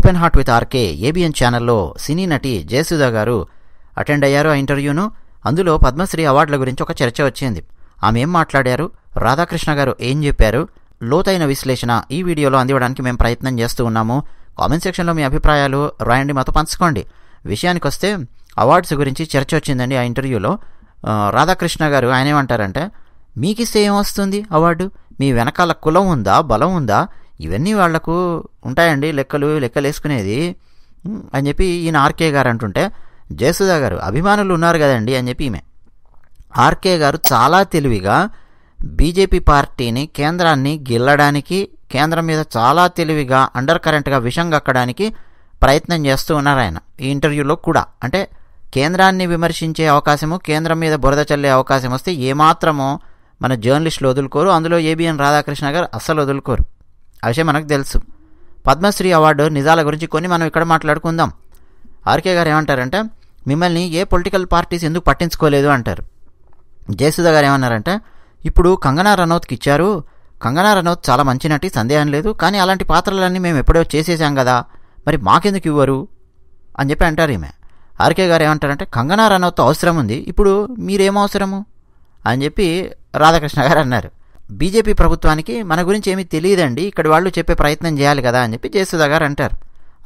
open heart with RK ABN ఛానల్లో సినీ నటి జయసుధా గారు అటెండ్ అయ్యారు ఆ ఇంటర్వ్యూను అందులో పద్మశ్రీ అవార్డుల గురించి ఒక చర్చ వచ్చింది ఆమె ఏం మాట్లాడారు రాధాకృష్ణ గారు ఏం చెప్పారు లోతైన విశ్లేషణ ఈ వీడియోలో అందివ్వడానికి మేము ప్రయత్నం చేస్తూ ఉన్నాము కామెంట్ సెక్షన్లో మీ అభిప్రాయాలు రాయండి మాతో పంచుకోండి విషయానికి వస్తే అవార్డ్స్ గురించి చర్చ వచ్చిందండి ఆ ఇంటర్వ్యూలో రాధాకృష్ణ గారు ఆయన ఏమంటారంటే మీకిస్తే ఏమొస్తుంది అవార్డు మీ వెనకాల కులం ఉందా బలం ఉందా ఇవన్నీ వాళ్లకు ఉంటాయండి లెక్కలు లెక్కలు వేసుకునేది అని చెప్పి ఈయన ఆర్కే గారు అంటుంటే జయసుధా గారు అభిమానులు ఉన్నారు కదండి అని చెప్పి ఈమె ఆర్కే గారు చాలా తెలివిగా బీజేపీ పార్టీని కేంద్రాన్ని గెల్లడానికి కేంద్రం మీద చాలా తెలివిగా అండర్ కరెంట్గా విషం కక్కడానికి ప్రయత్నం చేస్తూ ఉన్నారు ఆయన ఈ ఇంటర్వ్యూలో కూడా అంటే కేంద్రాన్ని విమర్శించే అవకాశము కేంద్రం మీద బురద చల్లే అవకాశం వస్తే ఏమాత్రమో మన జర్నలిస్టులు వదులుకోరు అందులో ఏబిఎన్ రాధాకృష్ణ గారు అస్సలు వదులుకోరు ఆ విషయం మనకు తెలుసు పద్మశ్రీ అవార్డు నిజాల గురించి కొన్ని మనం ఇక్కడ మాట్లాడుకుందాం ఆర్కే గారు ఏమంటారంటే మిమ్మల్ని ఏ పొలిటికల్ పార్టీస్ ఎందుకు పట్టించుకోలేదు అంటారు జయసుధా గారు ఏమన్నారంటే ఇప్పుడు కంగనా రనౌత్కి ఇచ్చారు కంగనా రనౌత్ చాలా మంచి నటి సందేహం లేదు కానీ అలాంటి పాత్రలన్నీ మేము ఎప్పుడో చేసేసాం కదా మరి మాకెందుకు ఇవ్వరు అని చెప్పి అంటారు ఈమె ఆర్కే గారు ఏమంటారంటే కంగనా రనౌత్ అవసరం ఉంది ఇప్పుడు మీరేం అవసరము అని చెప్పి రాధాకృష్ణ గారు అన్నారు బీజేపీ ప్రభుత్వానికి మన గురించి ఏమీ తెలియదండి ఇక్కడ వాళ్ళు చెప్పే ప్రయత్నం చేయాలి కదా అని చెప్పి జయసుధ గారు అంటారు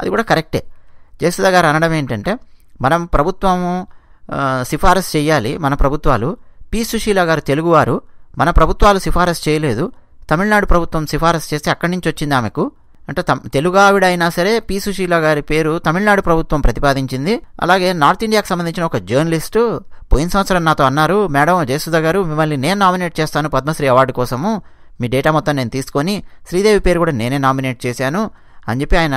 అది కూడా కరెక్టే జయసుధ గారు అనడం ఏంటంటే మనం ప్రభుత్వము సిఫారసు చేయాలి మన ప్రభుత్వాలు పి సుశీల గారు తెలుగువారు మన ప్రభుత్వాలు సిఫారసు చేయలేదు తమిళనాడు ప్రభుత్వం సిఫారసు చేస్తే అక్కడి నుంచి వచ్చింది ఆమెకు అంటే తెలుగు ఆవిడ అయినా సరే పి సుశీల గారి పేరు తమిళనాడు ప్రభుత్వం ప్రతిపాదించింది అలాగే నార్త్ ఇండియాకు సంబంధించిన ఒక జర్నలిస్టు పోయిన సంవత్సరం నాతో అన్నారు మేడం జయసుధ గారు మిమ్మల్ని నేను నామినేట్ చేస్తాను పద్మశ్రీ అవార్డు కోసము మీ డేటా మొత్తం నేను తీసుకొని శ్రీదేవి పేరు కూడా నేనే నామినేట్ చేశాను అని చెప్పి ఆయన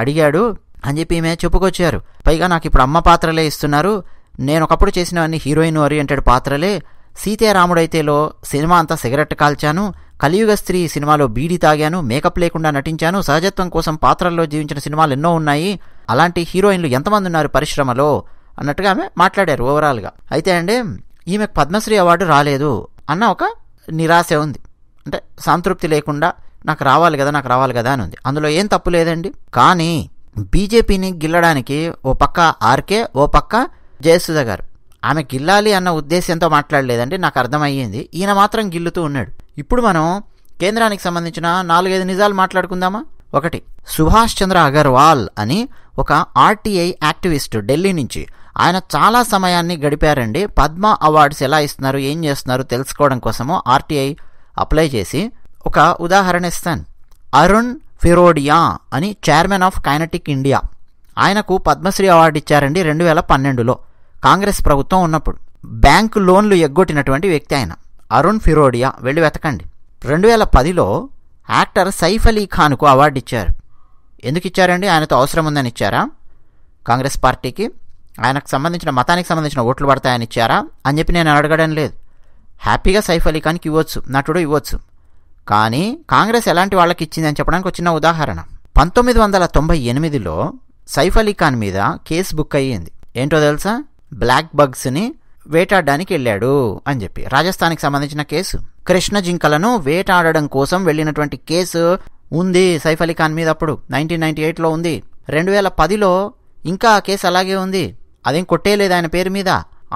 అడిగాడు అని చెప్పి ఈమె చెప్పుకొచ్చారు పైగా నాకు ఇప్పుడు అమ్మ పాత్రలే ఇస్తున్నారు నేను ఒకప్పుడు చేసినవన్నీ హీరోయిన్ ఓరియంటెడ్ పాత్రలే సీతారాముడైతేలో సినిమా అంతా సిగరెట్ కాల్చాను కలియుగ స్త్రీ సినిమాలో బీడీ తాగాను మేకప్ లేకుండా నటించాను సహజత్వం కోసం పాత్రల్లో జీవించిన సినిమాలు ఎన్నో ఉన్నాయి అలాంటి హీరోయిన్లు ఎంతమంది ఉన్నారు పరిశ్రమలో అన్నట్టుగా ఆమె మాట్లాడారు ఓవరాల్గా అయితే అండి ఈమెకు పద్మశ్రీ అవార్డు రాలేదు అన్న ఒక నిరాశ ఉంది అంటే సంతృప్తి లేకుండా నాకు రావాలి కదా నాకు రావాలి కదా అని ఉంది అందులో ఏం తప్పు లేదండి కానీ బీజేపీని గిల్లడానికి ఓ పక్క ఆర్కే ఓ పక్క జయసుధ గారు ఆమె గిల్లాలి అన్న ఉద్దేశంతో మాట్లాడలేదండి నాకు అర్థమయ్యింది ఈయన మాత్రం గిల్లుతూ ఉన్నాడు ఇప్పుడు మనం కేంద్రానికి సంబంధించిన నాలుగైదు నిజాలు మాట్లాడుకుందామా ఒకటి సుభాష్ చంద్ర అగర్వాల్ అని ఒక ఆర్టీఐ యాక్టివిస్ట్ ఢిల్లీ నుంచి ఆయన చాలా సమయాన్ని గడిపారండి పద్మ అవార్డ్స్ ఎలా ఇస్తున్నారు ఏం చేస్తున్నారు తెలుసుకోవడం కోసము ఆర్టీఐ అప్లై చేసి ఒక ఉదాహరణ ఇస్తాను అరుణ్ ఫిరోడియా అని చైర్మన్ ఆఫ్ కైనటిక్ ఇండియా ఆయనకు పద్మశ్రీ అవార్డు ఇచ్చారండి రెండు వేల పన్నెండులో కాంగ్రెస్ ప్రభుత్వం ఉన్నప్పుడు బ్యాంకు లోన్లు ఎగ్గొట్టినటువంటి వ్యక్తి ఆయన అరుణ్ ఫిరోడియా వెళ్ళి వెతకండి రెండు వేల పదిలో యాక్టర్ సైఫ్ అలీ ఖాన్కు అవార్డు ఇచ్చారు ఎందుకు ఇచ్చారండి ఆయనతో అవసరం ఉందని ఇచ్చారా కాంగ్రెస్ పార్టీకి ఆయనకు సంబంధించిన మతానికి సంబంధించిన ఓట్లు పడతాయని ఇచ్చారా అని చెప్పి నేను అడగడం లేదు హ్యాపీగా సైఫ్ అలీ ఖాన్కి ఇవ్వచ్చు నటుడు ఇవ్వచ్చు కానీ కాంగ్రెస్ ఎలాంటి వాళ్ళకి ఇచ్చిందని చెప్పడానికి వచ్చిన ఉదాహరణ పంతొమ్మిది వందల తొంభై ఎనిమిదిలో సైఫ్ అలీ ఖాన్ మీద కేసు బుక్ అయ్యింది ఏంటో తెలుసా బ్లాక్ బగ్స్ని వేటాడడానికి వెళ్ళాడు అని చెప్పి రాజస్థాన్కి సంబంధించిన కేసు కృష్ణ జింకలను వేటాడడం కోసం వెళ్ళినటువంటి కేసు ఉంది సైఫ్ అలీ ఖాన్ మీద అప్పుడు నైన్టీన్ నైన్టీ ఎయిట్లో ఉంది రెండు వేల పదిలో ఇంకా ఆ కేసు అలాగే ఉంది అదేం కొట్టేయలేదు ఆయన పేరు మీద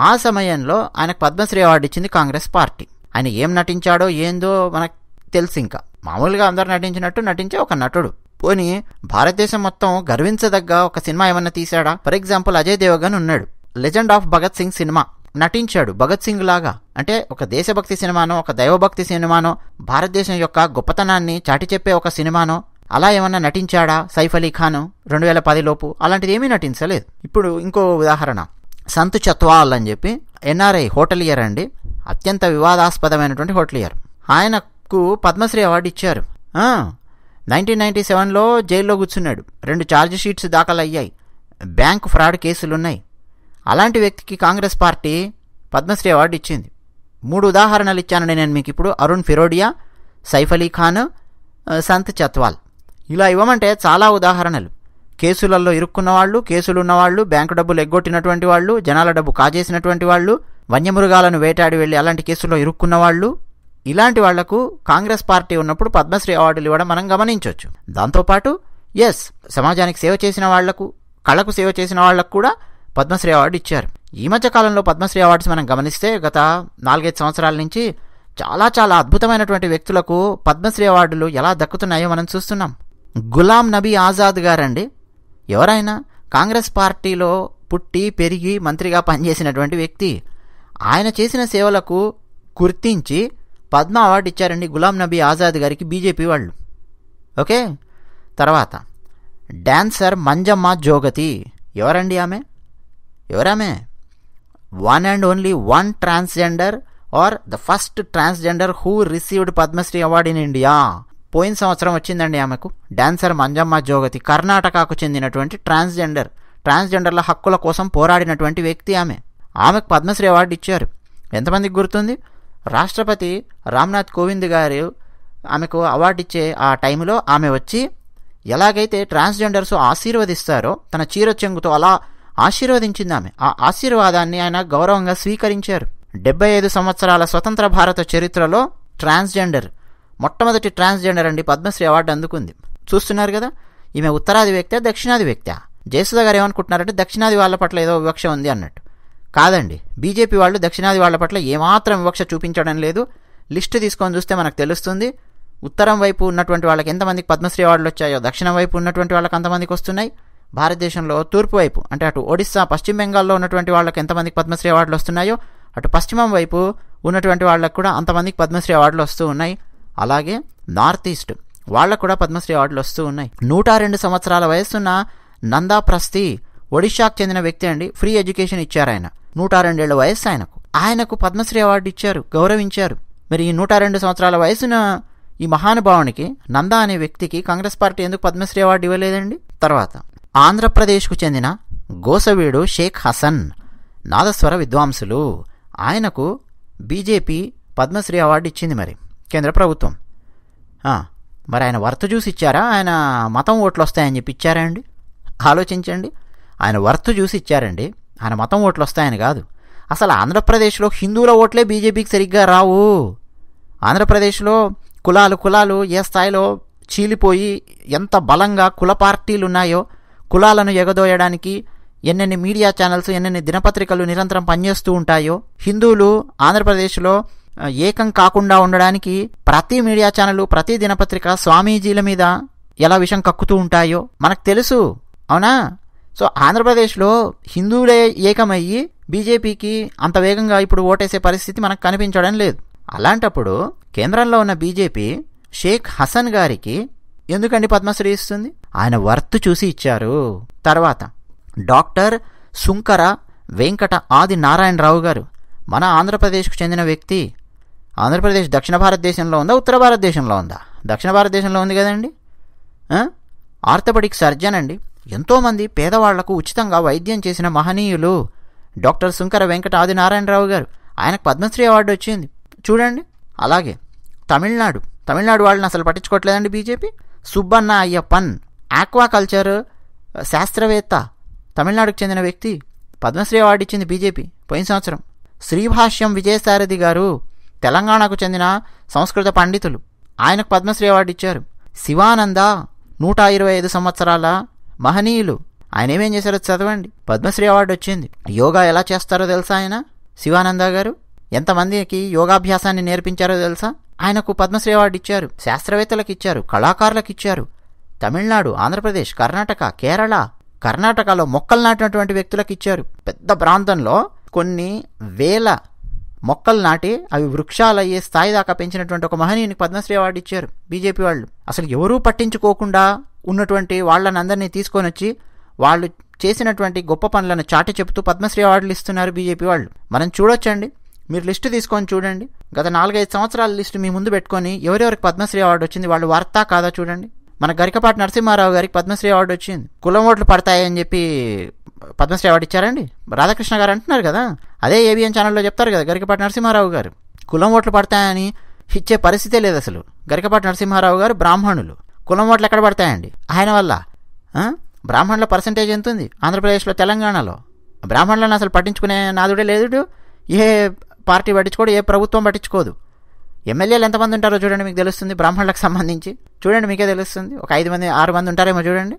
ఆ సమయంలో ఆయనకు పద్మశ్రీ అవార్డు ఇచ్చింది కాంగ్రెస్ పార్టీ ఆయన ఏం నటించాడో ఏందో మనకు తెలుసు ఇంకా మామూలుగా అందరు నటించినట్టు నటించే ఒక నటుడు పోనీ భారతదేశం మొత్తం గర్వించదగ్గ ఒక సినిమా ఏమన్నా తీశాడా ఫర్ ఎగ్జాంపుల్ అజయ్ దేవగన్ ఉన్నాడు legend of Bhagat Singh cinema నటించాడు భగత్ సింగ్ లాగా అంటే ఒక దేశభక్తి సినిమానో ఒక దైవభక్తి సినిమానో భారతదేశం యొక్క గొప్పతనాన్ని చాటి చెప్పే ఒక సినిమానో అలా ఏమన్నా నటించాడా సైఫ్ అలీ ఖాన్ రెండు వేల పదిలోపు అలాంటిది ఏమీ నటించలేదు ఇప్పుడు ఇంకో ఉదాహరణ సంత్ చత్వాల్ అని చెప్పి ఎన్ఆర్ఐ హోటల్ ఇయర్ అండి అత్యంత వివాదాస్పదమైనటువంటి హోటల్ ఇయర్ ఆయనకు పద్మశ్రీ అవార్డు ఇచ్చారు నైన్టీన్ నైన్టీ సెవెన్లో జైల్లో కూర్చున్నాడు రెండు ఛార్జ్ షీట్స్ దాఖలయ్యాయి బ్యాంక్ ఫ్రాడ్ కేసులున్నాయి అలాంటి వ్యక్తికి కాంగ్రెస్ పార్టీ పద్మశ్రీ అవార్డు ఇచ్చింది మూడు ఉదాహరణలు ఇచ్చానని నేను మీకు ఇప్పుడు అరుణ్ ఫిరోడియా సైఫ్ అలీ ఖాన్ సంత్ చత్వాల్ ఇలా ఇవ్వమంటే చాలా ఉదాహరణలు కేసులలో ఇరుక్కున్న వాళ్ళు కేసులు ఉన్నవాళ్ళు బ్యాంకు డబ్బులు ఎగ్గొట్టినటువంటి వాళ్ళు జనాల డబ్బు కాజేసినటువంటి వాళ్ళు వన్యమృగాలను వేటాడి వెళ్ళి అలాంటి కేసుల్లో ఇరుక్కున్న వాళ్ళు ఇలాంటి వాళ్లకు కాంగ్రెస్ పార్టీ ఉన్నప్పుడు పద్మశ్రీ అవార్డులు ఇవ్వడం మనం గమనించవచ్చు దాంతోపాటు ఎస్ సమాజానికి సేవ చేసిన వాళ్లకు కళకు సేవ చేసిన వాళ్లకు కూడా పద్మశ్రీ అవార్డు ఇచ్చారు ఈ మధ్య కాలంలో పద్మశ్రీ అవార్డ్స్ మనం గమనిస్తే గత నాలుగైదు సంవత్సరాల నుంచి చాలా చాలా అద్భుతమైనటువంటి వ్యక్తులకు పద్మశ్రీ అవార్డులు ఎలా దక్కుతున్నాయో మనం చూస్తున్నాం గులాం నబీ ఆజాద్ గారండి ఎవరైనా కాంగ్రెస్ పార్టీలో పుట్టి పెరిగి మంత్రిగా పనిచేసినటువంటి వ్యక్తి ఆయన చేసిన సేవలకు గుర్తించి పద్మ అవార్డు ఇచ్చారండి గులాం నబీ ఆజాద్ గారికి బీజేపీ వాళ్ళు ఓకే తర్వాత డాన్సర్ మంజమ్మ జోగతి ఎవరండి ఆమె ఎవరామె one and only one transgender are the first transgender who received Padmashri award in India పోయిన సంవత్సరం వచ్చిందండి ఆమెకు డాన్సర్ మంజమ్మ జోగతి కర్ణాటకకు చెందినటువంటి ట్రాన్స్జెండర్ ట్రాన్స్జెండర్ల హక్కుల కోసం పోరాడినటువంటి వ్యక్తి ఆమె ఆమెకు పద్మశ్రీ అవార్డు ఇచ్చారు ఎంతమందికి గుర్తుంది రాష్ట్రపతి రామ్నాథ్ కోవింద్ గారు ఆమెకు అవార్డు ఇచ్చే ఆ టైంలో ఆమె వచ్చి ఎలాగైతే ట్రాన్స్జెండర్స్ ఆశీర్వదిస్తారో తన చీర చెంగుతో అలా ఆశీర్వదించింది ఆమె ఆ ఆశీర్వాదాన్ని ఆయన గౌరవంగా స్వీకరించారు డెబ్బై ఐదు సంవత్సరాల స్వతంత్ర భారత చరిత్రలో ట్రాన్స్జెండర్ మొట్టమొదటి ట్రాన్స్జెండర్ అండి పద్మశ్రీ అవార్డు అందుకుంది చూస్తున్నారు కదా ఈమె ఉత్తరాది వ్యక్తి దక్షిణాది వ్యక్తి జయసుధ గారు ఏమనుకుంటున్నారంటే దక్షిణాది వాళ్ళ పట్ల ఏదో వివక్ష ఉంది అన్నట్టు కాదండి బీజేపీ వాళ్ళు దక్షిణాది వాళ్ళ పట్ల ఏమాత్రం వివక్ష చూపించడం లేదు లిస్టు తీసుకొని చూస్తే మనకు తెలుస్తుంది ఉత్తరం వైపు ఉన్నటువంటి వాళ్ళకి ఎంతమందికి పద్మశ్రీ అవార్డులు వచ్చాయో దక్షిణం వైపు ఉన్నటువంటి వాళ్ళకి అంతమందికి వస్తున్నాయి భారతదేశంలో తూర్పు వైపు అంటే అటు ఒడిస్సా పశ్చిమ బెంగాల్లో ఉన్నటువంటి వాళ్ళకి ఎంతమందికి పద్మశ్రీ అవార్డులు వస్తున్నాయో అటు పశ్చిమం వైపు ఉన్నటువంటి వాళ్ళకు కూడా అంతమందికి పద్మశ్రీ అవార్డులు వస్తూ ఉన్నాయి అలాగే నార్త్ ఈస్ట్ వాళ్ళకు కూడా పద్మశ్రీ అవార్డులు వస్తూ ఉన్నాయి నూట రెండు సంవత్సరాల వయస్సున్న నందా ప్రస్తి ఒడిషాకు చెందిన వ్యక్తి అండి ఫ్రీ ఎడ్యుకేషన్ ఇచ్చారు ఆయన నూట రెండేళ్ల వయస్సు ఆయనకు ఆయనకు పద్మశ్రీ అవార్డు ఇచ్చారు గౌరవించారు మరి ఈ నూట రెండు సంవత్సరాల వయసున ఈ మహానుభావునికి నందా అనే వ్యక్తికి కాంగ్రెస్ పార్టీ ఎందుకు పద్మశ్రీ అవార్డు ఇవ్వలేదండి తర్వాత ఆంధ్రప్రదేశ్కు చెందిన గోసవీడు షేక్ హసన్ నాదస్వర విద్వాంసులు ఆయనకు బీజేపీ పద్మశ్రీ అవార్డు ఇచ్చింది మరి కేంద్ర ప్రభుత్వం మరి ఆయన వర్త్ చూసి ఇచ్చారా ఆయన మతం ఓట్లు వస్తాయని చెప్పి ఇచ్చారా అండి ఆలోచించండి ఆయన వర్త్ చూసి ఇచ్చారండి ఆయన మతం ఓట్లు వస్తాయని కాదు అసలు ఆంధ్రప్రదేశ్లో హిందువుల ఓట్లే బీజేపీకి సరిగ్గా రావు ఆంధ్రప్రదేశ్లో కులాలు కులాలు ఏ స్థాయిలో చీలిపోయి ఎంత బలంగా కుల పార్టీలు ఉన్నాయో కులాలను ఎగదోయడానికి ఎన్నెన్ని మీడియా ఛానల్స్ ఎన్నెన్ని దినపత్రికలు నిరంతరం పనిచేస్తూ ఉంటాయో హిందువులు ఆంధ్రప్రదేశ్లో ఏకం కాకుండా ఉండడానికి ప్రతి మీడియా ఛానల్ ప్రతి దినపత్రిక స్వామీజీల మీద ఎలా విషం కక్కుతూ ఉంటాయో మనకు తెలుసు అవునా సో ఆంధ్రప్రదేశ్లో హిందువులే ఏకమయ్యి బీజేపీకి అంత వేగంగా ఇప్పుడు ఓటేసే పరిస్థితి మనకు కనిపించడం లేదు అలాంటప్పుడు కేంద్రంలో ఉన్న బీజేపీ షేక్ హసన్ గారికి ఎందుకండి పద్మశ్రీ ఇస్తుంది ఆయన వర్త్ చూసి ఇచ్చారు తర్వాత డాక్టర్ సుంకర వెంకట ఆది నారాయణరావు గారు మన ఆంధ్రప్రదేశ్కు చెందిన వ్యక్తి ఆంధ్రప్రదేశ్ దక్షిణ భారతదేశంలో ఉందా ఉత్తర భారతదేశంలో ఉందా దక్షిణ భారతదేశంలో ఉంది కదండి ఆర్థోపెడిక్ సర్జన్ అండి ఎంతోమంది పేదవాళ్లకు ఉచితంగా వైద్యం చేసిన మహనీయులు డాక్టర్ సుంకర వెంకట ఆది నారాయణరావు గారు ఆయనకు పద్మశ్రీ అవార్డు వచ్చింది చూడండి అలాగే తమిళనాడు తమిళనాడు వాళ్ళని అసలు పట్టించుకోవట్లేదండి బీజేపీ సుబ్బన్న అయ్యప్పన్ ఆక్వాకల్చర్ శాస్త్రవేత్త తమిళనాడుకు చెందిన వ్యక్తి పద్మశ్రీ అవార్డు ఇచ్చింది బీజేపీ పోయిన సంవత్సరం శ్రీభాష్యం విజయసారథి గారు తెలంగాణకు చెందిన సంస్కృత పండితులు ఆయనకు పద్మశ్రీ అవార్డు ఇచ్చారు శివానంద నూట ఇరవై ఐదు సంవత్సరాల మహనీయులు ఆయన ఏమేం చేశారో చదవండి పద్మశ్రీ అవార్డు వచ్చింది యోగా ఎలా చేస్తారో తెలుసా ఆయన శివానంద గారు ఎంతమందికి యోగాభ్యాసాన్ని నేర్పించారో తెలుసా ఆయనకు పద్మశ్రీ అవార్డు ఇచ్చారు శాస్త్రవేత్తలకు ఇచ్చారు కళాకారులకు ఇచ్చారు తమిళనాడు ఆంధ్రప్రదేశ్ కర్ణాటక కేరళ కర్ణాటకలో మొక్కలు నాటినటువంటి వ్యక్తులకు ఇచ్చారు పెద్ద ప్రాంతంలో కొన్ని వేల మొక్కలు నాటి అవి వృక్షాలు అయ్యే స్థాయి దాకా పెంచినటువంటి ఒక మహనీయునికి పద్మశ్రీ అవార్డు ఇచ్చారు బీజేపీ వాళ్ళు అసలు ఎవరూ పట్టించుకోకుండా ఉన్నటువంటి వాళ్ళని అందరినీ తీసుకొని వచ్చి వాళ్ళు చేసినటువంటి గొప్ప పనులను చాటి చెబుతూ పద్మశ్రీ అవార్డులు ఇస్తున్నారు బీజేపీ వాళ్ళు మనం చూడొచ్చండి మీరు లిస్టు తీసుకొని చూడండి గత నాలుగైదు సంవత్సరాల లిస్టు మీ ముందు పెట్టుకొని ఎవరెవరికి పద్మశ్రీ అవార్డు వచ్చింది వాళ్ళు వార్తా కాదా చూడండి మన గరికపాటి నరసింహారావు గారికి పద్మశ్రీ అవార్డు వచ్చింది కులం ఓట్లు పడతాయని చెప్పి పద్మశ్రీ అవార్డు ఇచ్చారండి రాధాకృష్ణ గారు అంటున్నారు కదా అదే ఏబిఎన్ ఛానల్లో చెప్తారు కదా గరికపాటి నరసింహారావు గారు కులం ఓట్లు పడతాయని ఇచ్చే పరిస్థితే లేదు అసలు గరికపాటి నరసింహారావు గారు బ్రాహ్మణులు కులం ఓట్లు ఎక్కడ పడతాయండి ఆయన వల్ల బ్రాహ్మణుల పర్సంటేజ్ ఎంత ఉంది ఆంధ్రప్రదేశ్లో తెలంగాణలో బ్రాహ్మణులను అసలు పట్టించుకునే నాదుడే లేదుడు ఏ పార్టీ పట్టించుకోడు ఏ ప్రభుత్వం పట్టించుకోదు ఎమ్మెల్యేలు ఎంతమంది ఉంటారో చూడండి మీకు తెలుస్తుంది బ్రాహ్మణులకు సంబంధించి చూడండి మీకే తెలుస్తుంది ఒక ఐదు మంది ఆరు మంది ఉంటారేమో చూడండి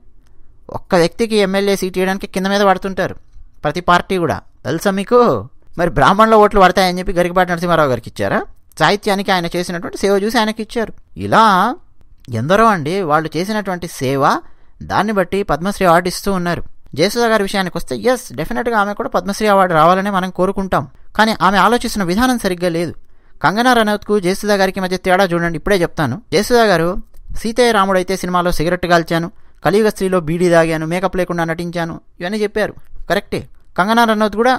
ఒక్క వ్యక్తికి ఎమ్మెల్యే సీట్ ఇవ్వడానికి కింద మీద పడుతుంటారు ప్రతి పార్టీ కూడా తెలుసా మీకు మరి బ్రాహ్మణుల ఓట్లు పడతాయని చెప్పి గరికపాటి నరసింహారావు గారికి ఇచ్చారా సాహిత్యానికి ఆయన చేసినటువంటి సేవ చూసి ఆయనకి ఇచ్చారు ఇలా ఎందరో అండి వాళ్ళు చేసినటువంటి సేవ దాన్ని బట్టి పద్మశ్రీ అవార్డు ఇస్తూ ఉన్నారు జయసుధ గారి విషయానికి వస్తే ఎస్ డెఫినెట్గా ఆమె కూడా పద్మశ్రీ అవార్డు రావాలని మనం కోరుకుంటాం కానీ ఆమె ఆలోచిస్తున్న విధానం సరిగ్గా లేదు కంగనా రనౌత్కు జయసుధా గారికి మధ్య తేడా చూడండి ఇప్పుడే చెప్తాను జయసుధా గారు సీతయ్య రాముడైతే సినిమాలో సిగరెట్ కాల్చాను కలియుగ స్త్రీలో బీడీ తాగాను మేకప్ లేకుండా నటించాను ఇవన్నీ చెప్పారు కరెక్టే కంగనా రనౌత్ కూడా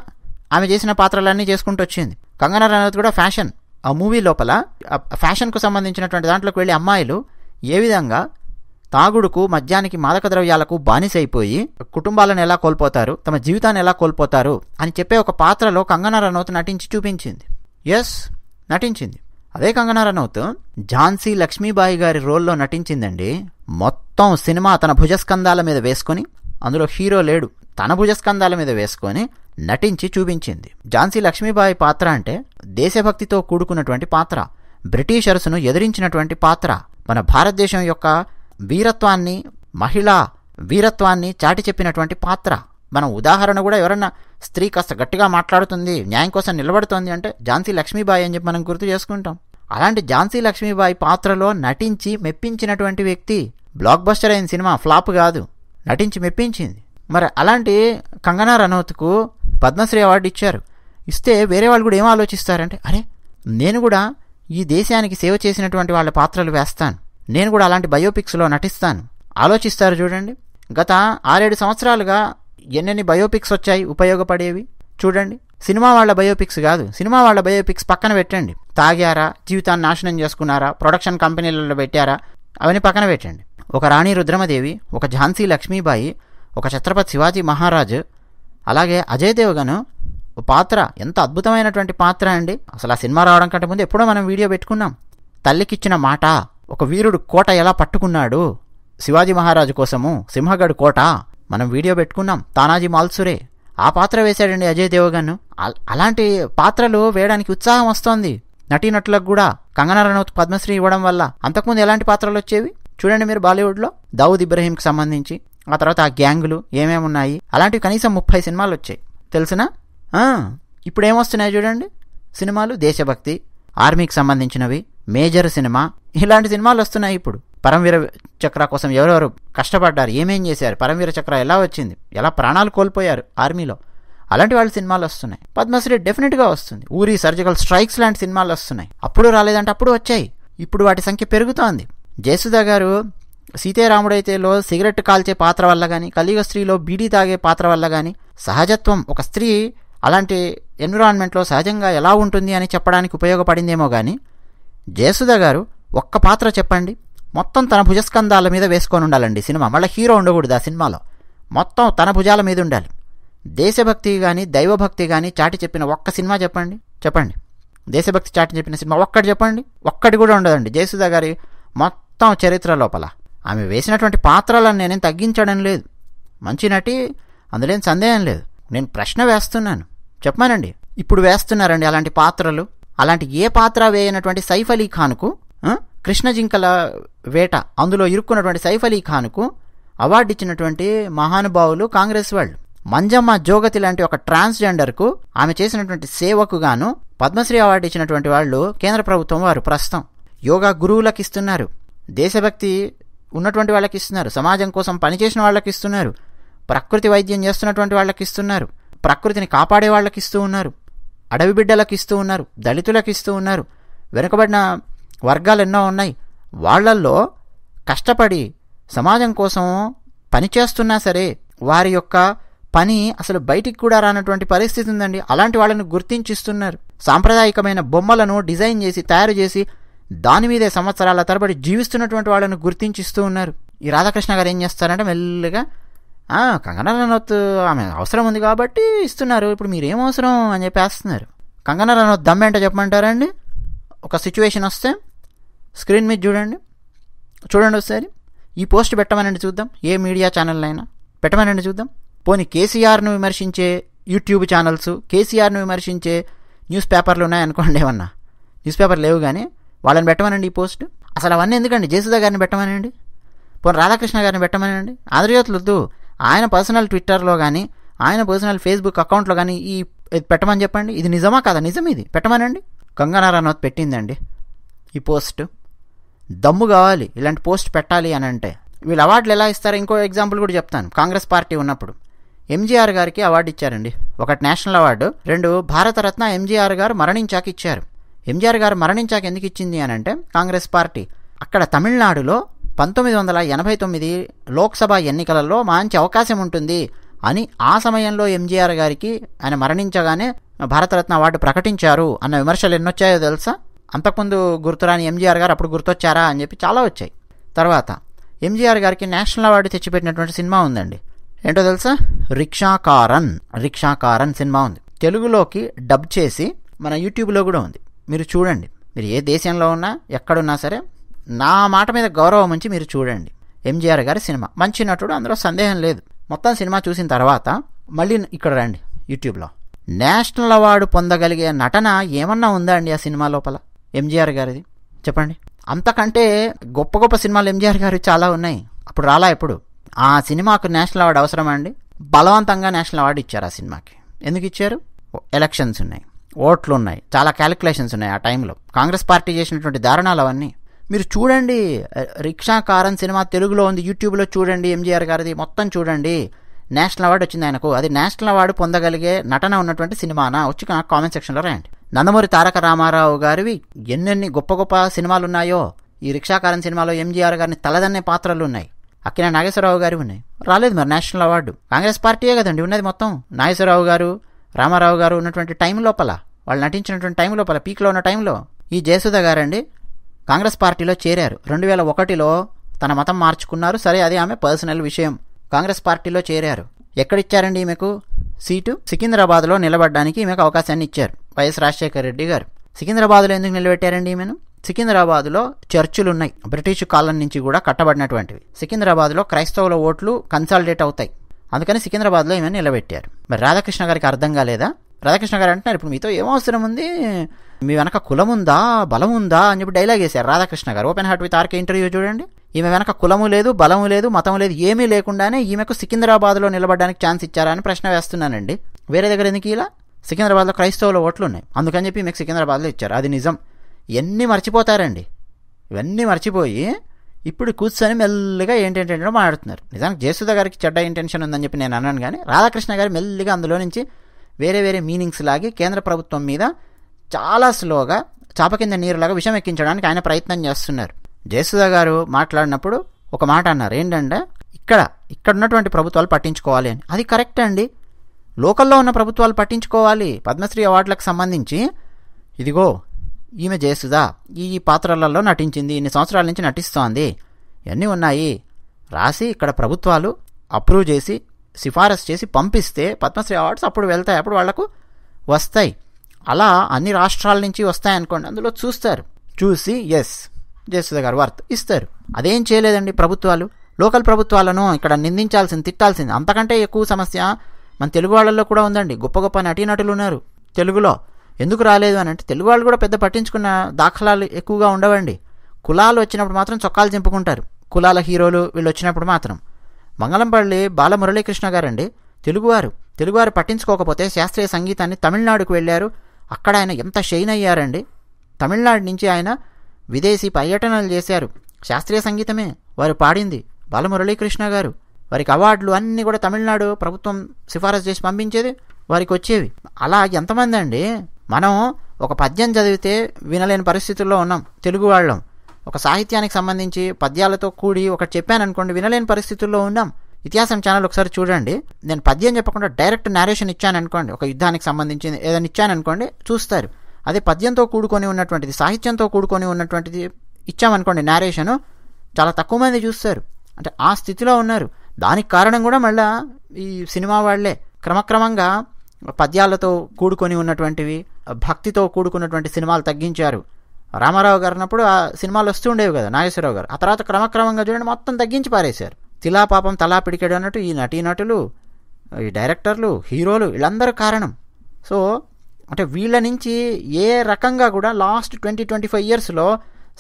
ఆమె చేసిన పాత్రలన్నీ చేసుకుంటూ వచ్చింది కంగనా రనౌత్ కూడా ఫ్యాషన్ ఆ మూవీ లోపల ఫ్యాషన్కు సంబంధించినటువంటి దాంట్లోకి వెళ్ళి అమ్మాయిలు ఏ విధంగా తాగుడుకు మద్యానికి మాదక ద్రవ్యాలకు బానిసైపోయి కుటుంబాలను ఎలా కోల్పోతారు తమ జీవితాన్ని ఎలా కోల్పోతారు అని చెప్పే ఒక పాత్రలో కంగనా రనౌత్ నటించి చూపించింది ఎస్ నటించింది అదే కంగనా రనౌత్ ఝాన్సీ లక్ష్మీబాయి గారి రోల్లో నటించిందండి మొత్తం సినిమా తన భుజస్కంధాల మీద వేసుకొని అందులో హీరో లేడు తన భుజస్కందాల మీద వేసుకొని నటించి చూపించింది ఝాన్సీ లక్ష్మీబాయి పాత్ర అంటే దేశభక్తితో కూడుకున్నటువంటి పాత్ర బ్రిటిషర్స్ను ఎదిరించినటువంటి పాత్ర మన భారతదేశం యొక్క వీరత్వాన్ని మహిళా వీరత్వాన్ని చాటి చెప్పినటువంటి పాత్ర మనం ఉదాహరణ కూడా ఎవరన్నా స్త్రీ కాస్త గట్టిగా మాట్లాడుతుంది న్యాయం కోసం నిలబడుతోంది అంటే ఝాన్సీ లక్ష్మీబాయి అని చెప్పి మనం గుర్తు చేసుకుంటాం అలాంటి ఝాన్సీ లక్ష్మీబాయి పాత్రలో నటించి మెప్పించినటువంటి వ్యక్తి బ్లాక్ బస్టర్ అయిన సినిమా ఫ్లాప్ కాదు నటించి మెప్పించింది మరి అలాంటి కంగనా రనౌత్కు పద్మశ్రీ అవార్డు ఇచ్చారు ఇస్తే వేరే వాళ్ళు కూడా ఏం ఆలోచిస్తారంటే అరే నేను కూడా ఈ దేశానికి సేవ చేసినటువంటి వాళ్ళ పాత్రలు వేస్తాను నేను కూడా అలాంటి బయోపిక్స్లో నటిస్తాను ఆలోచిస్తారు చూడండి గత ఆరేడు సంవత్సరాలుగా ఎన్నెన్ని బయోపిక్స్ వచ్చాయి ఉపయోగపడేవి చూడండి సినిమా వాళ్ళ బయోపిక్స్ కాదు సినిమా వాళ్ళ బయోపిక్స్ పక్కన పెట్టండి తాగారా జీవితాన్ని నాశనం చేసుకున్నారా ప్రొడక్షన్ కంపెనీలలో పెట్టారా అవన్నీ పక్కన పెట్టండి ఒక రాణి రుద్రమదేవి ఒక ఝాన్సీ లక్ష్మీబాయి ఒక ఛత్రపతి శివాజీ మహారాజు అలాగే అజయ్ దేవగను పాత్ర ఎంత అద్భుతమైనటువంటి పాత్ర అండి అసలు ఆ సినిమా రావడం కంటే ముందు ఎప్పుడో మనం వీడియో పెట్టుకున్నాం తల్లికిచ్చిన మాట ఒక వీరుడు కోట ఎలా పట్టుకున్నాడు శివాజీ మహారాజు కోసము సింహగడు కోట మనం వీడియో పెట్టుకున్నాం తానాజీ మాల్సురే ఆ పాత్ర వేశాడండి అజయ్ దేవగన్ అలాంటి పాత్రలు వేయడానికి ఉత్సాహం వస్తోంది నటీనటులకు కూడా కంగనా రనౌత్ పద్మశ్రీ ఇవ్వడం వల్ల అంతకుముందు ఎలాంటి పాత్రలు వచ్చేవి చూడండి మీరు బాలీవుడ్లో దావుద్ ఇబ్రహీంకి సంబంధించి ఆ తర్వాత ఆ గ్యాంగులు ఏమేమి ఉన్నాయి అలాంటివి కనీసం ముప్పై సినిమాలు వచ్చాయి తెలుసునా ఇప్పుడు ఏమొస్తున్నాయి చూడండి సినిమాలు దేశభక్తి ఆర్మీకి సంబంధించినవి మేజర్ సినిమా ఇలాంటి సినిమాలు వస్తున్నాయి ఇప్పుడు పరమవీర చక్ర కోసం ఎవరెవరు కష్టపడ్డారు ఏమేం చేశారు పరమవీర చక్ర ఎలా వచ్చింది ఎలా ప్రాణాలు కోల్పోయారు ఆర్మీలో అలాంటి వాళ్ళ సినిమాలు వస్తున్నాయి పద్మశ్రీ డెఫినెట్గా వస్తుంది ఊరి సర్జికల్ స్ట్రైక్స్ లాంటి సినిమాలు వస్తున్నాయి అప్పుడు రాలేదంటే అప్పుడు వచ్చాయి ఇప్పుడు వాటి సంఖ్య పెరుగుతోంది జయసుధ గారు సీతారాముడైతేలో సిగరెట్ కాల్చే పాత్ర వల్ల కానీ కలియుగ స్త్రీలో బీడీ తాగే పాత్ర వల్ల కానీ సహజత్వం ఒక స్త్రీ అలాంటి ఎన్విరాన్మెంట్లో సహజంగా ఎలా ఉంటుంది అని చెప్పడానికి ఉపయోగపడిందేమో కానీ జయసుధ గారు ఒక్క పాత్ర చెప్పండి మొత్తం తన భుజస్కంధాల మీద వేసుకొని ఉండాలండి సినిమా మళ్ళీ హీరో ఉండకూడదు ఆ సినిమాలో మొత్తం తన భుజాల మీద ఉండాలి దేశభక్తి కానీ దైవభక్తి కానీ చాటి చెప్పిన ఒక్క సినిమా చెప్పండి చెప్పండి దేశభక్తి చాటి చెప్పిన సినిమా ఒక్కటి చెప్పండి ఒక్కటి కూడా ఉండదండి జయసుధ గారి మొత్తం చరిత్ర లోపల ఆమె వేసినటువంటి పాత్రలను నేనేం తగ్గించడం లేదు మంచి నటి అందులో సందేహం లేదు నేను ప్రశ్న వేస్తున్నాను చెప్పానండి ఇప్పుడు వేస్తున్నారండి అలాంటి పాత్రలు అలాంటి ఏ పాత్ర వేయనటువంటి సైఫ్ అలీ ఖాన్కు కృష్ణజింకల వేట అందులో ఇరుక్కున్నటువంటి సైఫ్ అలీ ఖాన్కు అవార్డు ఇచ్చినటువంటి మహానుభావులు కాంగ్రెస్ వాళ్ళు మంజమ్మ జోగతి లాంటి ఒక ట్రాన్స్జెండర్కు ఆమె చేసినటువంటి సేవకు గాను పద్మశ్రీ అవార్డు ఇచ్చినటువంటి వాళ్ళు కేంద్ర ప్రభుత్వం వారు ప్రస్తుతం యోగా గురువులకు ఇస్తున్నారు దేశభక్తి ఉన్నటువంటి వాళ్ళకి ఇస్తున్నారు సమాజం కోసం పనిచేసిన వాళ్ళకి ఇస్తున్నారు ప్రకృతి వైద్యం చేస్తున్నటువంటి వాళ్ళకి ఇస్తున్నారు ప్రకృతిని కాపాడే వాళ్ళకి ఇస్తూ ఉన్నారు అడవి బిడ్డలకు ఇస్తూ ఉన్నారు దళితులకు ఇస్తూ ఉన్నారు వెనుకబడిన వర్గాలు ఎన్నో ఉన్నాయి వాళ్లల్లో కష్టపడి సమాజం కోసం పని చేస్తున్నా సరే వారి యొక్క పని అసలు బయటికి కూడా రానటువంటి పరిస్థితి ఉందండి అలాంటి వాళ్ళని గుర్తించిస్తున్నారు సాంప్రదాయకమైన బొమ్మలను డిజైన్ చేసి తయారు చేసి దాని మీదే సంవత్సరాల తరబడి జీవిస్తున్నటువంటి వాళ్ళను గుర్తించిస్తూ ఉన్నారు ఈ రాధాకృష్ణ గారు ఏం చేస్తారంటే మెల్లగా కంగనా రనౌత్ ఆమె అవసరం ఉంది కాబట్టి ఇస్తున్నారు ఇప్పుడు మీరేం అవసరం అని చెప్పేస్తున్నారు కంగనా రనౌత్ దమ్మేంటో చెప్పమంటారండి ఒక సిచ్యువేషన్ వస్తే స్క్రీన్ మీద చూడండి చూడండి ఒకసారి ఈ పోస్ట్ పెట్టమనండి చూద్దాం ఏ మీడియా ఛానల్ అయినా పెట్టమనండి చూద్దాం పోనీ కేసీఆర్ను విమర్శించే యూట్యూబ్ ఛానల్స్ కేసీఆర్ను విమర్శించే న్యూస్ పేపర్లు ఉన్నాయనుకోండి ఏమన్నా న్యూస్ పేపర్ లేవు కానీ వాళ్ళని పెట్టమనండి ఈ పోస్ట్ అసలు అవన్నీ ఎందుకండి జేసుదా గారిని పెట్టమనండి పోనీ రాధాకృష్ణ గారిని పెట్టమనండి ఆంధ్రజ్యోతులు వద్దు ఆయన పర్సనల్ ట్విట్టర్లో కానీ ఆయన పర్సనల్ ఫేస్బుక్ అకౌంట్లో కానీ ఈ పెట్టమని చెప్పండి ఇది నిజమా కాదా నిజం ఇది పెట్టమనండి కంగనా రనౌత్ పెట్టిందండి ఈ పోస్ట్ దమ్ము కావాలి ఇలాంటి పోస్ట్ పెట్టాలి అని అంటే వీళ్ళు అవార్డులు ఎలా ఇస్తారు ఇంకో ఎగ్జాంపుల్ కూడా చెప్తాను కాంగ్రెస్ పార్టీ ఉన్నప్పుడు ఎంజీఆర్ గారికి అవార్డు ఇచ్చారండి ఒకటి నేషనల్ అవార్డు రెండు భారతరత్న ఎంజీఆర్ గారు మరణించాక ఇచ్చారు ఎంజీఆర్ గారు మరణించాక ఎందుకు ఇచ్చింది అని అంటే కాంగ్రెస్ పార్టీ అక్కడ తమిళనాడులో పంతొమ్మిది వందల ఎనభై తొమ్మిది లోక్సభ ఎన్నికలలో మంచి అవకాశం ఉంటుంది అని ఆ సమయంలో ఎంజీఆర్ గారికి ఆయన మరణించగానే భారతరత్న అవార్డు ప్రకటించారు అన్న విమర్శలు ఎన్నొచ్చాయో తెలుసా అంతకుముందు గుర్తురాని ఎంజీఆర్ గారు అప్పుడు గుర్తొచ్చారా అని చెప్పి చాలా వచ్చాయి తర్వాత ఎంజీఆర్ గారికి నేషనల్ అవార్డు తెచ్చిపెట్టినటువంటి సినిమా ఉందండి ఏంటో తెలుసా రిక్షాకారన్ రిక్షాకారన్ సినిమా ఉంది తెలుగులోకి డబ్ చేసి మన యూట్యూబ్లో కూడా ఉంది మీరు చూడండి మీరు ఏ దేశంలో ఉన్నా ఎక్కడున్నా సరే నా మాట మీద గౌరవం ఉంచి మీరు చూడండి ఎంజీఆర్ గారి సినిమా మంచి నటుడు అందులో సందేహం లేదు మొత్తం సినిమా చూసిన తర్వాత మళ్ళీ ఇక్కడ రండి యూట్యూబ్లో నేషనల్ అవార్డు పొందగలిగే నటన ఏమన్నా ఉందా అండి ఆ సినిమా లోపల ఎంజీఆర్ గారిది చెప్పండి అంతకంటే గొప్ప గొప్ప సినిమాలు ఎంజీఆర్ గారు చాలా ఉన్నాయి అప్పుడు రాలా ఎప్పుడు ఆ సినిమాకు నేషనల్ అవార్డు అవసరమా అండి బలవంతంగా నేషనల్ అవార్డు ఇచ్చారు ఆ సినిమాకి ఎందుకు ఇచ్చారు ఎలక్షన్స్ ఉన్నాయి ఓట్లు ఉన్నాయి చాలా క్యాలిక్యులేషన్స్ ఉన్నాయి ఆ టైంలో కాంగ్రెస్ పార్టీ చేసినటువంటి దారుణాలు అవన్నీ మీరు చూడండి రిక్షా కారన్ సినిమా తెలుగులో ఉంది యూట్యూబ్లో చూడండి ఎంజీఆర్ గారిది మొత్తం చూడండి నేషనల్ అవార్డు వచ్చింది ఆయనకు అది నేషనల్ అవార్డు పొందగలిగే నటన ఉన్నటువంటి సినిమానా వచ్చి కామెంట్ సెక్షన్లో రాయండి నందమూరి తారక రామారావు గారివి ఎన్నెన్ని గొప్ప గొప్ప సినిమాలు ఉన్నాయో ఈ రిక్షాకారం సినిమాలో ఎంజీఆర్ గారిని తలదన్నే పాత్రలు ఉన్నాయి అక్కిన నాగేశ్వరరావు గారు ఉన్నాయి రాలేదు మరి నేషనల్ అవార్డు కాంగ్రెస్ పార్టీయే కదండి ఉన్నది మొత్తం నాగేశ్వరరావు గారు రామారావు గారు ఉన్నటువంటి టైం లోపల వాళ్ళు నటించినటువంటి టైం లోపల పీక్లో ఉన్న టైంలో ఈ జయసుధ గారండి కాంగ్రెస్ పార్టీలో చేరారు రెండు వేల ఒకటిలో తన మతం మార్చుకున్నారు సరే అది ఆమె పర్సనల్ విషయం కాంగ్రెస్ పార్టీలో చేరారు ఎక్కడిచ్చారండి ఈమెకు సీటు సికింద్రాబాద్లో నిలబడడానికి ఈమెకు అవకాశాన్ని ఇచ్చారు వైఎస్ రాజశేఖర రెడ్డి గారు సికింద్రాబాద్లో ఎందుకు నిలబెట్టారండి ఈమెను సికింద్రాబాద్లో ఉన్నాయి బ్రిటిష్ కాలం నుంచి కూడా కట్టబడినటువంటివి సికింద్రాబాద్లో క్రైస్తవుల ఓట్లు కన్సాలిడేట్ అవుతాయి అందుకని సికింద్రాబాద్లో ఈమెను నిలబెట్టారు మరి రాధాకృష్ణ గారికి అర్థం కాలేదా రాధాకృష్ణ గారు అంటున్నారు ఇప్పుడు మీతో ఏం అవసరం ఉంది మీ వెనక కులం ఉందా బలం ఉందా అని చెప్పి డైలాగ్ వేశారు Radhakrishna garu open heart with RK interview చూడండి ఈమె వెనక కులము లేదు బలము లేదు మతం లేదు ఏమీ లేకుండానే ఈమెకు సికింద్రాబాద్లో నిలబడడానికి ఛాన్స్ ఇచ్చారా అని ప్రశ్న వేస్తున్నానండి వేరే దగ్గర ఎందుకు ఇలా సికింద్రాబాద్లో క్రైస్తవుల ఓట్లు ఉన్నాయి అందుకని చెప్పి మీకు సికింద్రాబాద్లో ఇచ్చారు అది నిజం ఇవన్నీ మర్చిపోతారండి ఇవన్నీ మర్చిపోయి ఇప్పుడు కూర్చొని మెల్లిగా ఏంటంటే మాట్లాడుతున్నారు నిజానికి జేసుద గారికి చెడ్డ ఇంటెన్షన్ ఉందని చెప్పి నేను అన్నాను కానీ రాధాకృష్ణ గారు మెల్లిగా అందులో నుంచి వేరే వేరే మీనింగ్స్ లాగి కేంద్ర ప్రభుత్వం మీద చాలా స్లోగా చాప కింద నీరులాగా విషం ఎక్కించడానికి ఆయన ప్రయత్నం చేస్తున్నారు జయసుద గారు మాట్లాడినప్పుడు ఒక మాట అన్నారు ఏంటంటే ఇక్కడ ఇక్కడ ఉన్నటువంటి ప్రభుత్వాలు పట్టించుకోవాలి అని అది కరెక్ట్ అండి లోకల్లో ఉన్న ప్రభుత్వాలు పట్టించుకోవాలి పద్మశ్రీ అవార్డులకు సంబంధించి ఇదిగో ఈమె జయసుధా ఈ పాత్రలలో నటించింది ఇన్ని సంవత్సరాల నుంచి నటిస్తోంది ఎన్ని ఉన్నాయి రాసి ఇక్కడ ప్రభుత్వాలు అప్రూవ్ చేసి సిఫారసు చేసి పంపిస్తే పద్మశ్రీ అవార్డ్స్ అప్పుడు వెళ్తాయి అప్పుడు వాళ్లకు వస్తాయి అలా అన్ని రాష్ట్రాల నుంచి వస్తాయి అనుకోండి అందులో చూస్తారు చూసి ఎస్ జయసుధ గారు వర్త్ ఇస్తారు అదేం చేయలేదండి ప్రభుత్వాలు లోకల్ ప్రభుత్వాలను ఇక్కడ నిందించాల్సింది తిట్టాల్సింది అంతకంటే ఎక్కువ సమస్య మన తెలుగు వాళ్ళల్లో కూడా ఉందండి గొప్ప గొప్ప నటీనటులు ఉన్నారు తెలుగులో ఎందుకు రాలేదు అని అంటే తెలుగు వాళ్ళు కూడా పెద్ద పట్టించుకున్న దాఖలాలు ఎక్కువగా ఉండవండి కులాలు వచ్చినప్పుడు మాత్రం చొక్కాలు చింపుకుంటారు కులాల హీరోలు వీళ్ళు వచ్చినప్పుడు మాత్రం మంగళంపల్లి బాలమురళీకృష్ణ గారండి తెలుగువారు తెలుగువారు పట్టించుకోకపోతే శాస్త్రీయ సంగీతాన్ని తమిళనాడుకు వెళ్ళారు అక్కడ ఆయన ఎంత షైన్ అయ్యారండి తమిళనాడు నుంచి ఆయన విదేశీ పర్యటనలు చేశారు శాస్త్రీయ సంగీతమే వారు పాడింది బాలమురళీకృష్ణ గారు వారికి అవార్డులు అన్నీ కూడా తమిళనాడు ప్రభుత్వం సిఫారసు చేసి పంపించేది వారికి వచ్చేవి అలా ఎంతమంది అండి మనం ఒక పద్యం చదివితే వినలేని పరిస్థితుల్లో ఉన్నాం తెలుగు వాళ్ళం ఒక సాహిత్యానికి సంబంధించి పద్యాలతో కూడి ఒకటి చెప్పాను అనుకోండి వినలేని పరిస్థితుల్లో ఉన్నాం ఇతిహాసం ఛానల్ ఒకసారి చూడండి నేను పద్యం చెప్పకుండా డైరెక్ట్ నేరేషన్ ఇచ్చాను అనుకోండి ఒక యుద్ధానికి సంబంధించి ఏదైనా ఇచ్చాను అనుకోండి చూస్తారు అదే పద్యంతో కూడుకొని ఉన్నటువంటిది సాహిత్యంతో కూడుకొని ఉన్నటువంటిది ఇచ్చామనుకోండి నేరేషను చాలా తక్కువ మంది చూస్తారు అంటే ఆ స్థితిలో ఉన్నారు దానికి కారణం కూడా మళ్ళా ఈ సినిమా వాళ్లే క్రమక్రమంగా పద్యాలతో కూడుకొని ఉన్నటువంటివి భక్తితో కూడుకున్నటువంటి సినిమాలు తగ్గించారు రామారావు గారు అన్నప్పుడు ఆ సినిమాలు వస్తూ ఉండేవి కదా నాగేశ్వరరావు గారు ఆ తర్వాత క్రమక్రమంగా చూడండి మొత్తం తగ్గించి పారేశారు తిలా పాపం తలా పిడికాడు అన్నట్టు ఈ నటీనటులు ఈ డైరెక్టర్లు హీరోలు వీళ్ళందరూ కారణం సో అంటే వీళ్ళ నుంచి ఏ రకంగా కూడా లాస్ట్ ట్వంటీ ట్వంటీ ఫైవ్ ఇయర్స్లో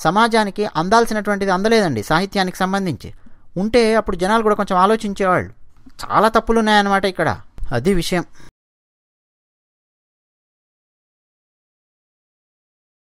సమాజానికి అందాల్సినటువంటిది అందలేదండి సాహిత్యానికి సంబంధించి ఉంటే అప్పుడు జనాలు కూడా కొంచెం ఆలోచించేవాళ్ళు చాలా తప్పులు ఉన్నాయన్నమాట ఇక్కడ అది విషయం